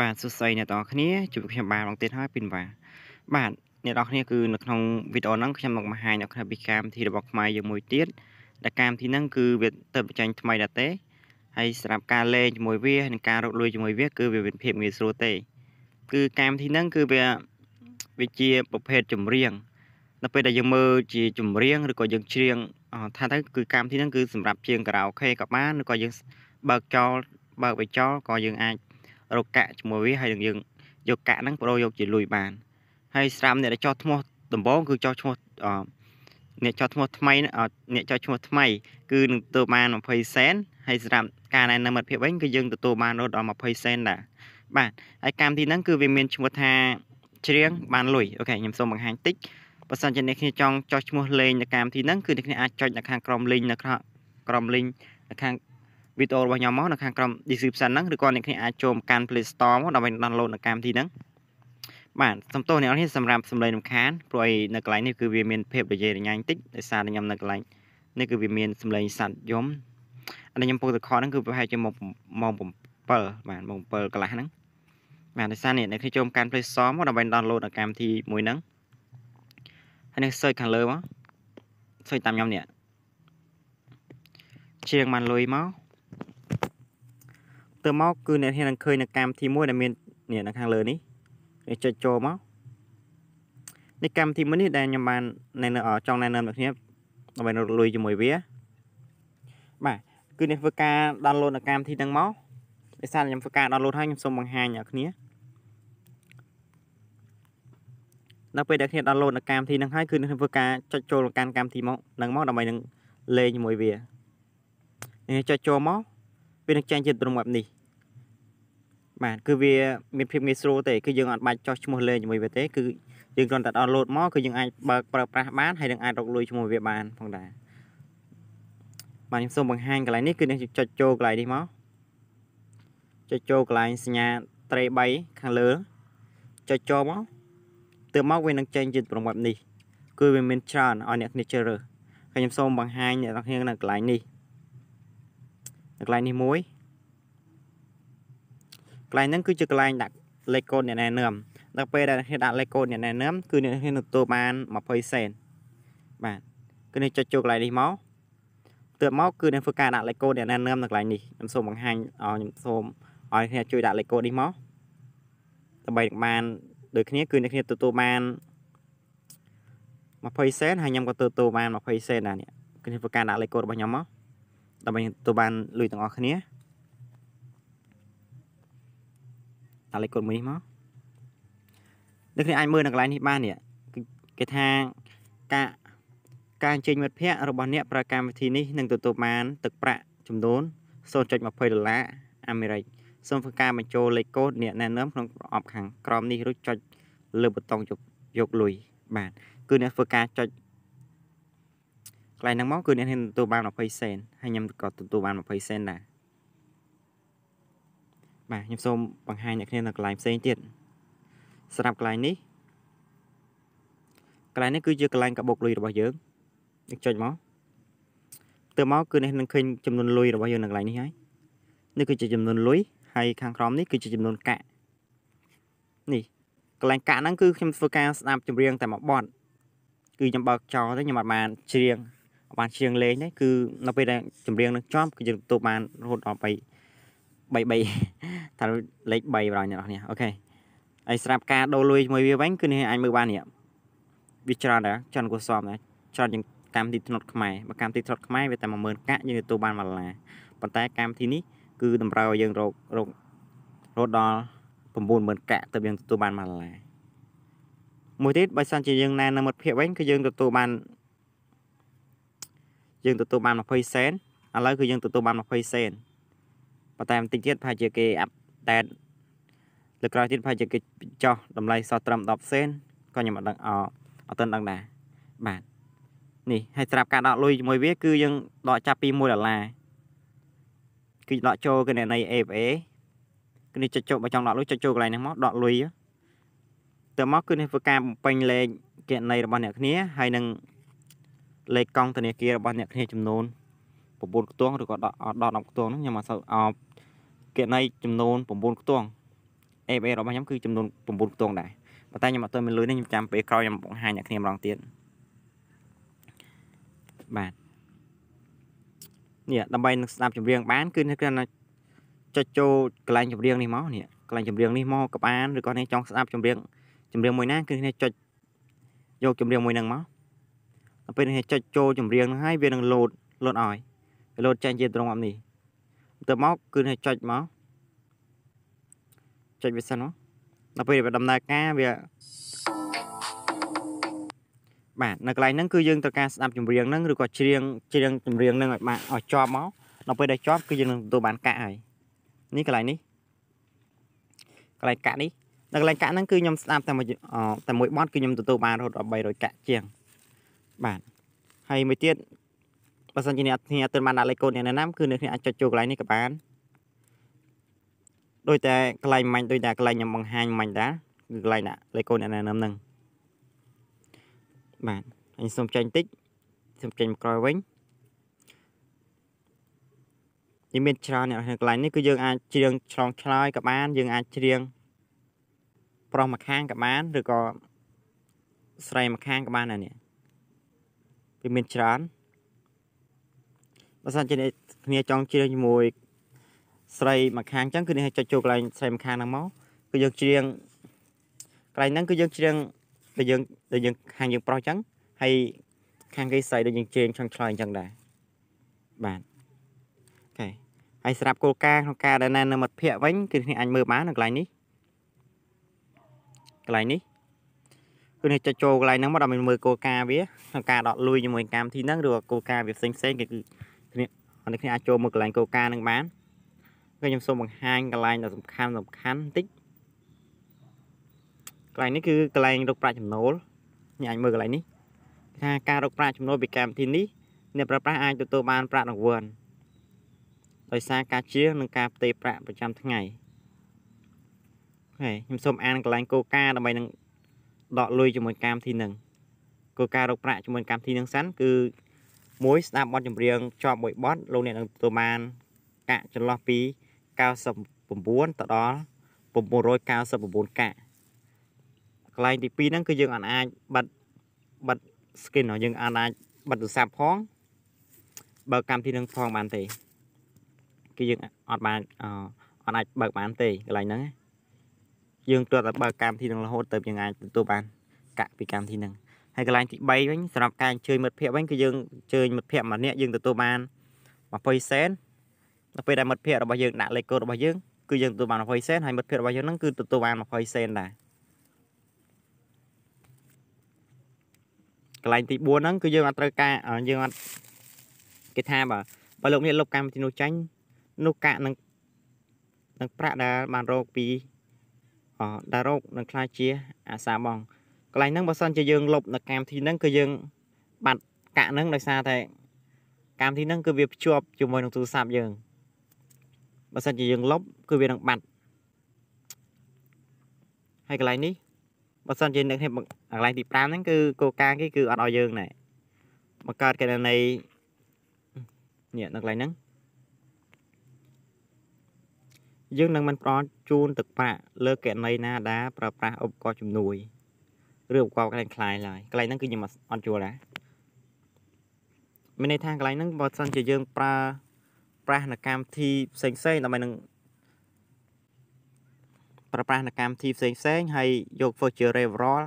បាទសួស្តីអ្នកទាំងអស់គ្នាជួបខ្ញុំបាទបងទៀតហើយពីនវ៉ាបាទអ្នកទាំងអស់គ្នាគឺនៅក្នុងវីដេអូហ្នឹងខ្ញុំនឹងបង្ហាញអ្នកគ្នាពីកម្មវិធីរបស់ខ្មែរយើងមួយទៀតដែលកម្មវិធីហ្នឹងគឺវាទៅបញ្ចេញថ្មីដែរទេហើយសម្រាប់ការលេងជាមួយវានិងការរកលុយជាមួយវា គឺវាមានភាពងាយស្រួលទេ គឺកម្មវិធីហ្នឹងគឺវាវាជាប្រភេទចម្រៀងនៅពេលដែលយើងមើលជាចម្រៀងឬក៏យើងច្រៀងថាទៅគឺកម្មវិធីហ្នឹងគឺសម្រាប់ជាងខារ៉ាអូខេក៏បានឬក៏យើងបើកចោលបើកបិចោលក៏យើងអាចរកកាក់ជាមួយវាហើយនឹងយើងយកកាក់ហ្នឹងបដូរយកជាលុយបានហើយស្រាប់អ្នកដែលចោះឈ្មោះដំបងគឺចោះឈ្មោះអ្នកចោះឈ្មោះថ្មី អ្នកចោះឈ្មោះថ្មី គឺនឹងទទួលបាន20សេនហើយសម្រាប់ការណែនាំមិត្តភាពវិញ គឺយើងទទួលបានដល់20សេនដែរបាទហើយកម្មវិធីហ្នឹងគឺវាមានឈ្មោះថាច្រៀងបានលុយអូខេខ្ញុំសូមបង្ហាញតិចបើសិនជាអ្នកគ្នាចង់ចោះឈ្មោះលេងនៅកម្មវិធីហ្នឹងគឺអ្នកគ្នាអាចចុចនៅខាងក្រោមលេងនៅក្រោមលេងនៅខាងវីដេអូរបស់ខ្ញុំមកនៅខាងក្រោម description ហ្នឹងឬក៏អ្នកគ្នាអាចចូលមកកាន់ Play Store មកដើម្បី download នៅកម្មវិធីហ្នឹងបាទសំទោសអ្នកនរគ្នាសម្រាប់សម្លេងរំខានព្រោះឯនៅកន្លែងនេះគឺវាមានភាពរយេរញ៉ាញតិចដោយសារតែខ្ញុំនៅកន្លែងនេះគឺវាមានសម្លេងសัตว์យំអានេះខ្ញុំពុកតខហ្នឹងគឺប្រហែលជាម៉ោងម៉ោង7បាទម៉ោង7កន្លះហ្នឹងបាទដោយសារនេះអ្នកគ្នាចូលកាន់ Play Store មកដើម្បី download នៅកម្មវិធីមួយហ្នឹងហើយនេះ search ខាងលើមក search តាមខ្ញុំនេះជាងបានលុយមកទៅមកគឺអ្នកហ៊ាននឹងឃើញនៅកម្មវិធីមួយដែលមាននេះនៅខាងលើនេះចុចចូលមកនេះកម្មវិធីមួយនេះដែលខ្ញុំបានណែនាំចង់ណែនាំអ្នកគ្នាដើម្បីរកលុយជាមួយវាបាទគឺអ្នកធ្វើការ download នៅកម្មវិធីហ្នឹងមកដោយសារខ្ញុំធ្វើការ download ហើយខ្ញុំសូមបង្ហាញអ្នកគ្នានៅពេលដែលគ្នា download នៅកម្មវិធីហ្នឹងហើយគឺនឹងធ្វើការចុចចូលកាន់កម្មវិធីមកហ្នឹងមកដើម្បីនឹងលេងជាមួយវានេះចុចចូលមកវានឹងចែងជាទ្រឹមបែបនេះបាទគឺវាមានភាពងាយស្រួលទេ គឺយើងអត់បាច់ចោះឈ្មោះលេងជាមួយវាទេគឺយើងគ្រាន់តែដោនឡូតមកគឺយើងអាចបើកប្រើប្រាស់បានហើយនឹងអាចរកលុយឈ្មោះវាបានផងដែរបាទខ្ញុំសូមបង្ហាញកន្លែងនេះគឺនឹងចុចចូលកន្លែងនេះមកចុចចូលកន្លែងសញ្ញាត្រី3ខាងលើចុចចូលមកទើបមកវានឹងចេញជាប្រមត់នេះគឺវាមានច្រើនឲ្យអ្នកគ្នាជ្រើសរើសហើយខ្ញុំសូមបង្ហាញអ្នកទាំងគ្នានៅកន្លែងនេះនៅកន្លែងនេះមួយកន្លែងហ្នឹងគឺជាកន្លែងដាក់លេខកូដអ្នកណែនាំដល់ពេលដែលអ្នកដាក់លេខកូដអ្នកណែនាំគឺអ្នកទទួលបាន20សេនបាទគឺអ្នកចុចចូលកន្លែងនេះមកទៅមកគឺអ្នកធ្វើការដាក់លេខកូដអ្នកណែនាំនៅកន្លែងនេះខ្ញុំសូមបង្ហាញខ្ញុំសូមឲ្យអ្នកជួយដាក់លេខកូដនេះមកដើម្បីបានដូចគ្នាគឺអ្នកគ្នាទទួលបាន20សេនហើយខ្ញុំក៏ទទួលបាន20សេនដែរនេះគឺធ្វើការដាក់លេខកូដរបស់ខ្ញុំមកដើម្បីទទួលបានលុយទាំងអស់គ្នាដាក់លេខកូដមួយនេះមកអ្នកគ្នាអាចមើលនៅកន្លែងនេះបាននេះគេថាការការអញ្ជើញមិត្តភ័ក្តិរបស់អ្នកប្រើកម្មវិធីនេះនឹងទទួលបាន ទឹកប្រាក់ចំនួន0.20ដុល្លារអាមេរិកសូមធ្វើការបញ្ចូលលេខកូដអ្នកណែនាំក្នុងប្រអប់ខាងក្រោមនេះរួចចុចលើប៊ូតុងយកលុយបាទគឺអ្នកធ្វើការចុចកន្លែងហ្នឹងមកគឺអ្នកនឹងទទួលបាន20សេនហើយខ្ញុំក៏ទទួលបាន20សេនដែរបាទខ្ញុំសូមបង្ហាញអ្នកគ្នានៅកន្លែងផ្សេងទៀតសម្រាប់កន្លែងនេះកន្លែងនេះគឺជាកន្លែងកបុកលុយរបស់យើងនេះចុចមកទៅមកគឺនេះនឹងឃើញចំនួនលុយរបស់យើងនៅកន្លែងនេះហើយនេះគឺជាចំនួនលុយហើយខាងក្រោមនេះគឺជាចំនួនកាក់នេះកន្លែងកាក់ហ្នឹងគឺខ្ញុំធ្វើការស្ដាប់ចម្រៀងតែមួយបទគឺខ្ញុំបើកចោលទៅខ្ញុំអត់បានច្រៀងបានច្រៀងលេងទេគឺនៅពេលដែលចម្រៀងនឹងចប់គឺយើងទទួលបានរហូតដល់បី33ថាលេខ3បងប្អូនអ្នកនរគ្នាអូខេហើយស្រាប់ការដូរលុយជាមួយវាវិញគឺនេះអាចមើលបាននេះវាច្រើនដែរច្រើនគួរសមដែរច្រើនជាងកម្មវិធីធ្នត់ខ្មែរបើកម្មវិធីធ្នត់ខ្មែរវាតែ10000កាក់យើងទទួលបានមួយដុល្លារប៉ុន្តែកម្មវិធីនេះគឺតម្រូវឲ្យយើងរករករត់ដល់90000កាក់ទើបយើងទទួលបានមួយដុល្លារមួយទៀតបើសិនជាយើងណែនាំមិត្តភ័ក្តិវិញគឺយើងទទួលបានយើងទទួលបាន20សេនឥឡូវគឺយើងទទួលបាន20សេនប៉ុន្តែបន្តិចទៀតប្រហែលជាគេអាប់ដេតលើក្រោយទៀតប្រហែលជាគេចោះតម្លៃសោះត្រឹម10សេនក៏ខ្ញុំអត់ដឹងអអត់ដឹងដែរបាទនេះហើយស្រាប់ការដកលុយជាមួយវាគឺយើងដកចាប់ពី1ដុល្លារគឺដកចូលគណនី AFA គឺនេះចុចចូលបើចង់ដកលុយចុចចូលកន្លែងនេះមកដកលុយទៅមកគឺនេះធ្វើការបំពេញលេខគណនីរបស់អ្នកគ្នាហើយនឹងលេខកង់ធនាគាររបស់អ្នកគ្នាចំនួន9ខ្ទង់ឬក៏10 10ខ្ទង់ហ្នឹងខ្ញុំអត់សូវអបគណនីចំនួន9ខ្ទង់ FA របស់ខ្ញុំគឺចំនួន9ខ្ទង់ដែរប៉ុន្តែខ្ញុំអត់ទាន់មានលុយនេះខ្ញុំចាំពេលក្រោយខ្ញុំបង្ហាញអ្នកគ្នាម្ដងទៀតបាទនេះដើម្បីនឹងស្ដាប់ចម្រៀងបាន គឺនេះគ្រាន់តែចុចចូលកន្លែងចម្រៀងនេះមកនេះកន្លែងចម្រៀងនេះមកក៏បានឬក៏នេះចង់ស្ដាប់ចម្រៀងចម្រៀងមួយណាគឺនេះចុចយកចម្រៀងមួយហ្នឹងមកដល់ពេលនេះចុចចូលចម្រៀងហ្នឹងហើយវានឹងលោតលោតឲ្យលោតចេញជាត្រង់អមនេះទៅមកគឺនេះចុចមកចុចវាសិនមកដល់ពេលវាដំណើរការវាបាទនៅកន្លែងហ្នឹងគឺយើងត្រូវការស្ដាប់ចម្រៀងហ្នឹងឬក៏ច្រៀងច្រៀងចម្រៀងហ្នឹងឲ្យបានឲ្យជាប់មកដល់ពេលដែលជាប់គឺយើងនឹងទទួលបានកាក់ហើយនេះកន្លែងនេះកន្លែងកាក់នេះនៅកន្លែងកាក់ហ្នឹងគឺខ្ញុំស្ដាប់តែមួយតែមួយបត់គឺខ្ញុំទទួលបានរហូតដល់300កាក់ជាងបាទហើយមួយទៀតបើសិនជាអ្នកគ្នាអត់ទាន់បានដាក់លេខកូដអ្នកណាំគឺអ្នកគ្នាអាចចុចចូលកន្លែងនេះក៏បានដូចតែកន្លែងមាញ់ដូចតែកន្លែងខ្ញុំបង្ហាញមាញ់ដែរគឺកន្លែងដាក់លេខកូដអ្នកណាំហ្នឹងបាទអញសូមចេញតិចសូមចេញមកក្រោយវិញនេះមានច្រើនអ្នកនៅកន្លែងនេះគឺយើងអាចច្រៀងឆ្លងឆ្លើយក៏បានយើងអាចច្រៀងប្រុសមួយខាងក៏បានឬក៏ស្រីមួយខាងក៏បានដែរនេះវាមានច្រើនបើសិនជាគ្នាចង់ច្រៀងជាមួយស្រីម្ខាងចឹងគឺនេះចុចចូលកន្លែងស្រីម្ខាងហ្នឹងមកគឺយើងច្រៀងកន្លែងហ្នឹងគឺយើងច្រៀងដែលយើងដែលយើងខាងយើងប្រុសចឹងហើយខាងគេស្រីដូចយើងច្រៀងឆ្លងឆ្លើយចឹងដែរបាទអូខេហើយសម្រាប់គោលការណ៍ក្នុងការដែលណែននៅមិត្តភ័ក្ដិវិញគឺគ្នាអាចមើលបាននៅកន្លែងនេះកន្លែងនេះគឺនេះចុចចូលកន្លែងហ្នឹងមកដើម្បីមើលគោលការណ៍វាក្នុងការដកលុយជាមួយកម្មវិធីហ្នឹងឬគោលការណ៍វាផ្សេងផ្សេងគឺគ្នាអរគ្នាអាចចូលមើលកន្លែងកោការនឹងបានគឺខ្ញុំសូមបង្ហាញកន្លែងដ៏សំខាន់សំខាន់បន្តិចកន្លែងនេះគឺកន្លែងរកប្រាក់ចំណូលខ្ញុំអាចមើលកន្លែងនេះថាការរកប្រាក់ចំណូលពីកម្មវិធីនេះអ្នកប្រើប្រាស់អាចទទួលបានប្រាក់រង្វាន់ដោយសារការជៀសនិងការផ្ទេរប្រាក់ប្រចាំថ្ងៃហើយខ្ញុំសូមអានកន្លែងគោលការណ៍ដើម្បីនឹងដកលុយជាមួយកម្មវិធីនឹងគោលការណ៍រកប្រាក់ជាមួយកម្មវិធីនឹងសិនគឺមួយស្ដាប់បទចម្រៀងជាប់មួយបទលោកអ្នកនឹងទទួលបានកាក់ចន្លោះពី99ទៅដល់999កាក់កន្លែងទី2ហ្នឹងគឺយើងអាចបិទបិទ screen របស់យើងអាចបិទទូរស័ព្ទផងបើកកម្មវិធីនឹងផងបានទេគឺយើងអត់បានអត់អាចបើកបានទេកន្លែងហ្នឹងយើងត្រូវតែបើកកម្មវិធីនឹងរហូតទៅយើងអាចទទួលបានកាក់ពីកម្មវិធីហ្នឹងហើយកន្លែងទី3វិញសម្រាប់ការអញ្ជើញមិត្តភ័ក្តិវិញគឺយើងអញ្ជើញមិត្តភ័ក្តិម្នាក់យើងទទួលបាន20សេនដល់ពេលដែលមិត្តភ័ក្តិរបស់យើងដាក់លេខកូដរបស់យើងគឺយើងទទួលបាន20សេនហើយមិត្តភ័ក្តិរបស់យើងហ្នឹងគឺទទួលបាន20សេនដែរកន្លែងទី4ហ្នឹងគឺយើងអត់ត្រូវការយើងអត់គេថាបើបើលោកនេះលុបកម្មវិធីនោះចាញ់នោះកាក់នឹងនឹងប្រាក់ដែលបានរកពីអដែលរកនឹងខ្លាចជាអាសាបងន្លែងហ្នឹងបើសិនជាយើងលុបនៅកម្មវិធីហ្នឹងគឺយើងបាត់កាក់ហ្នឹងដោយសារតែកម្មវិធីហ្នឹងគឺវាភ្ជាប់ជាមួយនឹងទូរស័ព្ទយើងបើសិនជាយើងលុបគឺវានឹងបាត់ហើយកន្លែងនេះបើសិនជាអ្នកនេះកន្លែងទី5ហ្នឹងគឺគោលការណ៍គេគឺអត់ឲ្យយើងណែបង្កើតកណន័យនេះនៅកន្លែងហ្នឹងយើងនឹងមិនប្រជូនទឹកប្រាក់លើកណីណាដាប្រើប្រាស់ឧបករណ៍ជំនួយរឿងបកកន្លែងคล้ายឡើយកន្លែងហ្នឹងគឺខ្ញុំអត់យល់ដែរមានន័យថាកន្លែងហ្នឹងបើសិនជាយើង ប្រើប្រាស់នៅកម្មវិធីផ្សេងផ្សេងដើម្បីនឹងប្រើប្រាស់នៅកម្មវិធីផ្សេងផ្សេងហើយយកធ្វើជា referral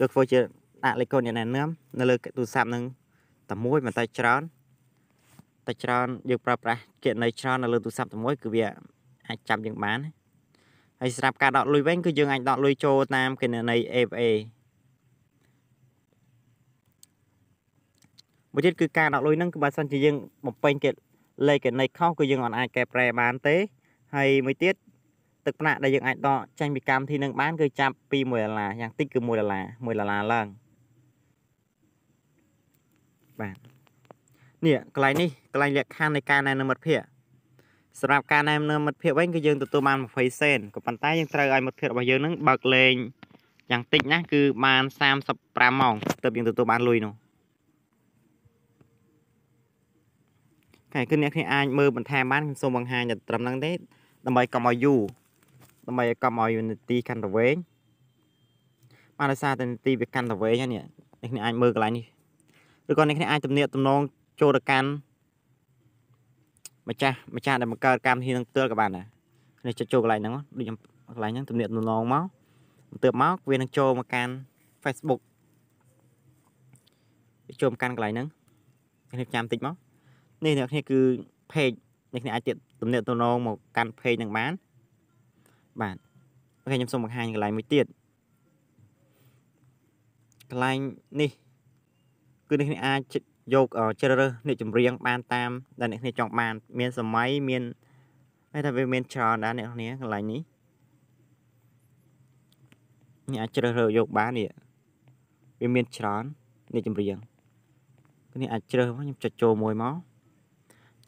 យកធ្វើជាដាក់លេខកូដណែនាំនៅលើទូរស័ព្ទហ្នឹងតែមួយមិនតែច្រើនតែច្រើនយើងប្រើប្រាស់គណនីច្រើននៅលើទូរស័ព្ទតែមួយគឺវាអាចចាប់យើងបានហើយស្រាប់ការដកលុយវិញគឺយើងអាចដកលុយចូលតាមគណនី FA មួយទៀតគឺការដកលុយហ្នឹងគឺបើសិនជាយើងបំពេញគេលេខគណិតខុសគឺយើងអាចកែប្រែបានទេហើយមួយទៀតទឹកប្រាក់ដែលយើងអាចដកចេញពីកម្មវិធីនឹងបានគឺចាប់ពី1ដុល្លារយ៉ាងតិចគឺ1ដុល្លារ1ដុល្លារឡើងបាទនេះកន្លែងនេះកន្លែងលក្ខខណ្ឌនៃការណែនាំមិត្តភ័ក្តិសម្រាប់ការណែនាំមិត្តភ័ក្តិវិញគឺយើងទទួលបាន20សេនក៏ប៉ុន្តែយើងត្រូវឲ្យមិត្តភ័ក្តិរបស់យើងនឹងបើកលេងយ៉ាងតិចណាស់គឺបាន35ម៉ោងទើបយើងទទួលបានលុយនោះហើយគឺអ្នកគ្នាអាចមើលបន្ថែមបានខ្ញុំសូមបង្ហាញតែត្រឹមហ្នឹងទេដើម្បីកុំឲ្យយូរដើម្បីឲ្យកុំឲ្យនាទីកាន់តែវែងបានដោយសារតែនាទីវាកាន់តែវែងហ្នឹងអ្នកគ្នាអាចមើលកន្លែងនេះឬក៏អ្នកគ្នាអាចទំនាក់ទំនងចូលទៅកាន់ម្ចាស់ម្ចាស់ដែលបង្កើតកម្មវិធីនឹងផ្ទាល់ក៏បានដែរនេះចុចចូលកន្លែងហ្នឹងដូចខ្ញុំកន្លែងហ្នឹងទំនាក់ទំនងមកបន្ទាប់មកវានឹងចូលមកកាន់ Facebook ចូលមកកាន់កន្លែងហ្នឹងខ្ញុំចាំតិចមកនេះអ្នកគ្នាគឺ page អ្នកគ្នាអាចទៀតទំនាក់ទំនងមកកាន់ page នឹងបានបាទអូខេខ្ញុំសូមបង្ហាញកន្លែងមួយទៀតកន្លែងនេះគឺអ្នកគ្នាអាចយកជ្រើសរើសអ្នកចម្រៀងបាន តាមដែលអ្នកគ្នាចង់បាន មានសម័យមានតែថាវាមានច្រើនដែរអ្នកគ្នាកន្លែងនេះអ្នកអាចជ្រើសរើសយកបាននេះវាមានច្រើនអ្នកចម្រៀងគ្នាអាចជ្រើសមកខ្ញុំចុចចូលមួយមក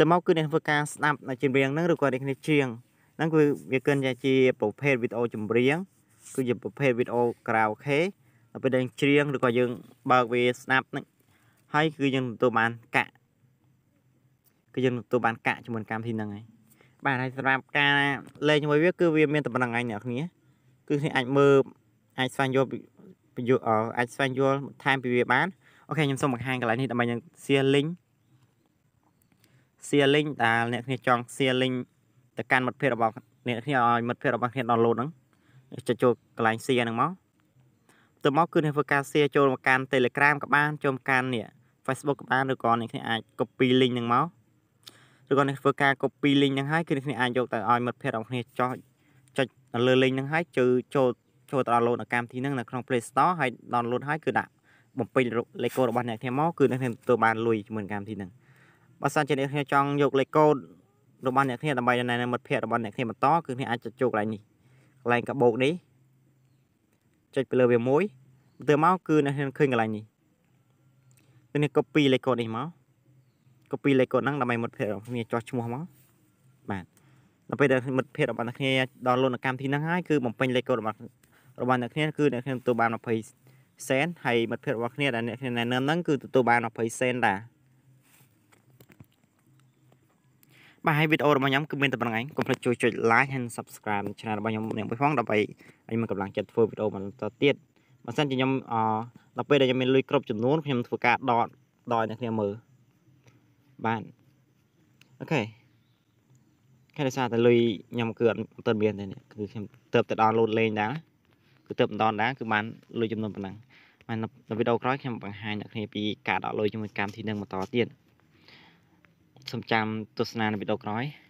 ទៅមកគឺអ្នកធ្វើការស្ដាប់ចម្រៀងហ្នឹងឬក៏អ្នកគ្នាច្រៀងហ្នឹងគឺវាគិនថាជាប្រភេទវីដេអូចម្រៀងគឺជាប្រភេទវីដេអូក្រៅខេដល់ពេលដែលច្រៀងឬក៏យើងបើកវាស្ដាប់ហ្នឹងហើយគឺយើងទទួលបានកាក់គឺយើងទទួលបានកាក់ជាមួយកម្មវិធីហ្នឹងហើយបាទហើយសម្រាប់ការលេងជាមួយវា គឺវាមានតែប៉ុណ្្នឹងឯងអ្នកគ្នាគឺគ្នាអាចមើលអាចស្វែងយល់អាចស្វែងយល់ថែមពីវាបានអូខេខ្ញុំសូមបង្ហាញកន្លែងនេះដើម្បីយើង share link share link ដែលអ្នកគ្នាចង់ share link ទៅកាន់មិត្តភ័ក្តិរបស់អ្នកគ្នាឲ្យមិត្តភ័ក្តិរបស់គ្នា download ហ្នឹងចុចចូលកន្លែង share ហ្នឹងមកទៅមកគឺអ្នកធ្វើការ share ចូលមកកាន់ Telegram ក៏បានចូលមកកាន់នេះ Facebook ក៏បានឬក៏អ្នកគ្នាអាច copy link ហ្នឹងមកឬក៏អ្នកធ្វើការ copy link ហ្នឹងហើយគឺអ្នកគ្នាអាចយកទៅឲ្យមិត្តភ័ក្តិរបស់គ្នាចុចចុចលើ link ហ្នឹងហើយជឺចូលចូលទៅ download កម្មវិធីហ្នឹងនៅក្នុង Play Store ហើយ download ហើយគឺដាក់បំពេញលេខកូដរបស់អ្នកគ្នាមកគឺអ្នកគ្នាទទួលបានលុយជាមួយកម្មវិធីហ្នឹងបើសិនជាអ្នកគ្នាចង់យកលេខកូដរបស់អ្នកគ្នាដើម្បីណែនាំមិត្តភ័ក្តិរបស់អ្នកគ្នាបន្តគឺអ្នកអាចចូលកន្លែងនេះកន្លែងកាបូបនេះចុចទៅលើវាមួយ ទៅមកគឺអ្នកគ្នាឃើញកន្លែងនេះគឺនេះ copy លេខកូដនេះមក copy លេខកូដហ្នឹងដើម្បីមិត្តភ័ក្តិរបស់គ្នាចោះឈ្មោះមកបាទដល់ពេលដែលមិត្តភ័ក្តិរបស់អ្នកគ្នាដល់លុនកម្មទីហ្នឹងហើយគឺបំពេញលេខកូដរបស់របស់អ្នកគ្នាគឺអ្នកគ្នាទទួលបាន20សេនហើយមិត្តភ័ក្តិរបស់គ្នាដែលអ្នកគ្នាណែនាំហ្នឹងគឺទទួលបាន20សេនដែរបាទហើយវីដេអូរបស់ខ្ញុំគឺមានតែប៉ុណ្្នឹងឯងកុំភ្លេចជួយចុច like ហើយ subscribe ឆានែលរបស់ខ្ញុំនេះមួយផងដើម្បីឲ្យមានកម្លាំងចិត្តធ្វើវីដេអូបន្តទៀតបើមិនជាខ្ញុំអដល់ពេលដែលខ្ញុំមានលុយគ្រប់ចំនួនខ្ញុំធ្វើការដកដកអ្នកគ្នាមើលបាទអូខេគេថាតែលុយខ្ញុំគឺអត់ទាន់មានទេនេះគឺខ្ញុំទៅតែដល់លូតលេងដែរគឺទៅម្ដងដែរគឺបានលុយចំនួនប៉ុណ្ណឹងហើយនៅវីដេអូក្រោយខ្ញុំបង្ហាញអ្នកគ្នាពីការដកលុយជាមួយកម្មវិធីនឹងបន្តទៀតសូមចាំទស្សនានៅវីដេអូក្រោយ។